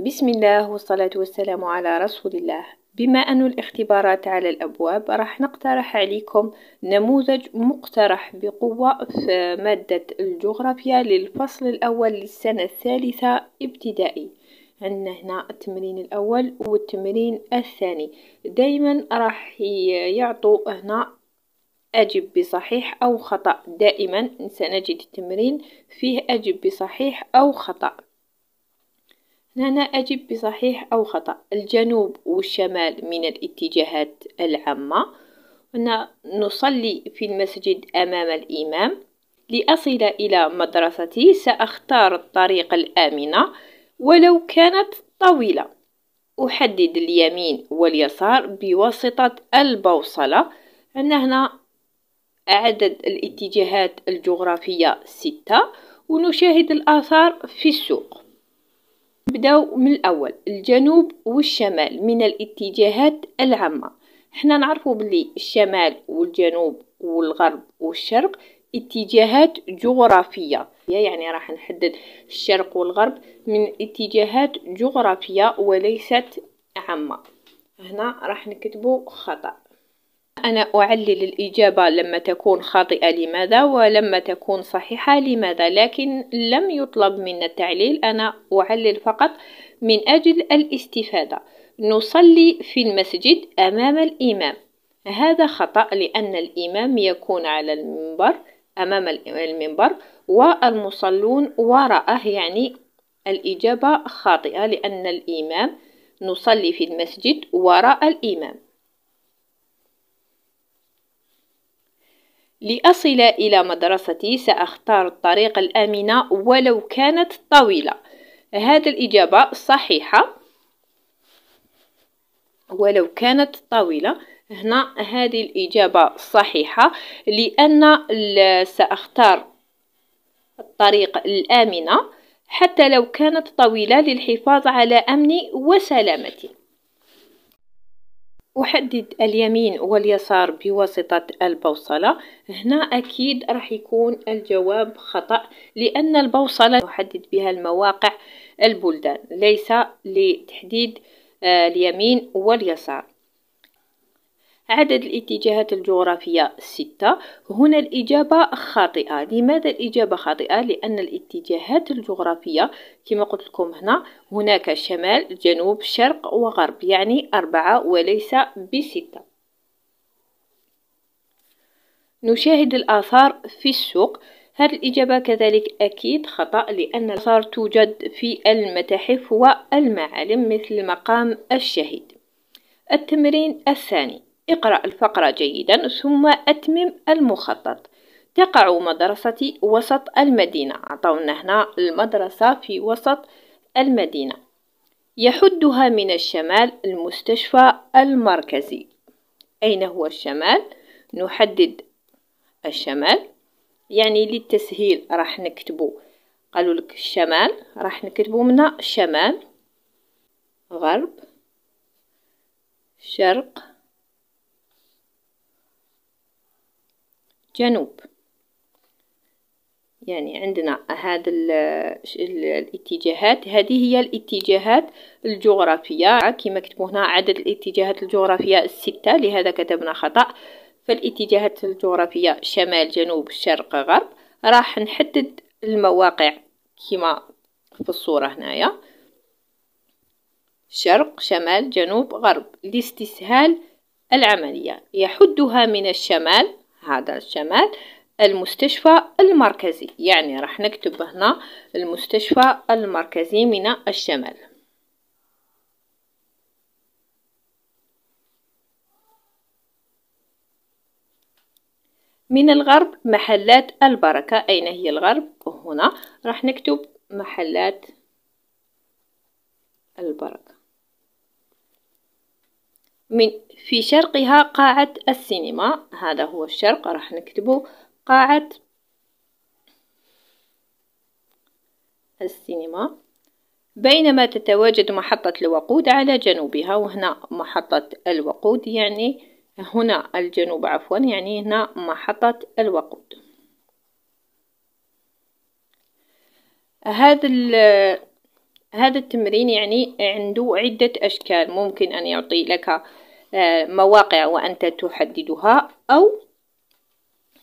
بسم الله والصلاة والسلام على رسول الله بما أن الاختبارات على الأبواب راح نقترح عليكم نموذج مقترح بقوة في مادة الجغرافيا للفصل الأول للسنة الثالثة ابتدائي عندنا هنا التمرين الأول والتمرين الثاني دايما راح يعطوا هنا أجب بصحيح أو خطأ دائما سنجد التمرين فيه أجب بصحيح أو خطأ هنا أجب بصحيح أو خطأ الجنوب والشمال من الاتجاهات العامة هنا نصلي في المسجد أمام الإمام لأصل إلى مدرستي سأختار الطريق الآمنة ولو كانت طويلة أحدد اليمين واليسار بواسطة البوصلة عندنا هنا عدد الاتجاهات الجغرافية ستة ونشاهد الآثار في السوق نبداو من الاول الجنوب والشمال من الاتجاهات العامه حنا نعرفوا بلي الشمال والجنوب والغرب والشرق اتجاهات جغرافية يعني راح نحدد الشرق والغرب من اتجاهات جغرافية وليست عامة هنا راح نكتبو خطأ أنا أعلل الإجابة لما تكون خاطئة لماذا ولما تكون صحيحة لماذا لكن لم يطلب منا التعليل أنا أعلل فقط من أجل الاستفادة نصلي في المسجد أمام الإمام هذا خطأ لأن الإمام يكون على المنبر أمام المنبر والمصلون وراءه يعني الإجابة خاطئة لأن الإمام نصلي في المسجد وراء الإمام لأصل إلى مدرستي سأختار الطريق الآمنة ولو كانت طويلة هذا الإجابة صحيحة ولو كانت طويلة هنا هذه الإجابة صحيحة لأن سأختار الطريق الآمنة حتى لو كانت طويلة للحفاظ على أمني وسلامتي أحدد اليمين واليسار بواسطة البوصلة هنا أكيد راح يكون الجواب خطأ لأن البوصلة تحدد بها المواقع البلدان ليس لتحديد آه، اليمين واليسار عدد الاتجاهات الجغرافية ستة هنا الإجابة خاطئة لماذا الإجابة خاطئة؟ لأن الاتجاهات الجغرافية كما قلت لكم هنا هناك شمال جنوب شرق وغرب يعني أربعة وليس بستة نشاهد الآثار في السوق هذه الإجابة كذلك أكيد خطأ لأن الآثار توجد في المتاحف والمعالم مثل مقام الشهيد التمرين الثاني اقرأ الفقرة جيدا ثم أتمم المخطط تقع مدرستي وسط المدينة عطونا هنا المدرسة في وسط المدينة يحدها من الشمال المستشفى المركزي أين هو الشمال؟ نحدد الشمال يعني للتسهيل راح نكتبو قالوا لك الشمال راح نكتبو منا شمال غرب شرق جنوب يعني عندنا هذا الاتجاهات هذه هي الاتجاهات الجغرافية كما كتبوا هنا عدد الاتجاهات الجغرافية الستة لهذا كتبنا خطأ فالاتجاهات الجغرافية شمال جنوب شرق غرب راح نحدد المواقع كما في الصورة هنايا شرق شمال جنوب غرب لاستسهال العملية يحدها من الشمال هذا الشمال المستشفى المركزي يعني راح نكتب هنا المستشفى المركزي من الشمال من الغرب محلات البركة أين هي الغرب هنا راح نكتب محلات البركة من في شرقها قاعة السينما هذا هو الشرق راح نكتبه قاعة السينما بينما تتواجد محطة الوقود على جنوبها وهنا محطة الوقود يعني هنا الجنوب عفوا يعني هنا محطة الوقود هذا هذا التمرين يعني عنده عدة أشكال ممكن أن يعطي لك آه، مواقع وأنت تحددها أو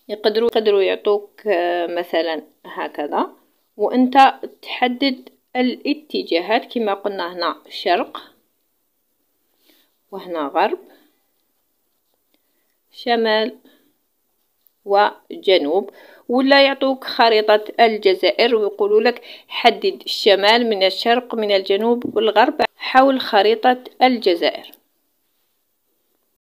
يقدروا يقدروا يعطوك آه، مثلا هكذا وأنت تحدد الاتجاهات كما قلنا هنا شرق وهنا غرب شمال وجنوب ولا يعطوك خريطة الجزائر ويقولوا لك حدد الشمال من الشرق من الجنوب والغرب حول خريطة الجزائر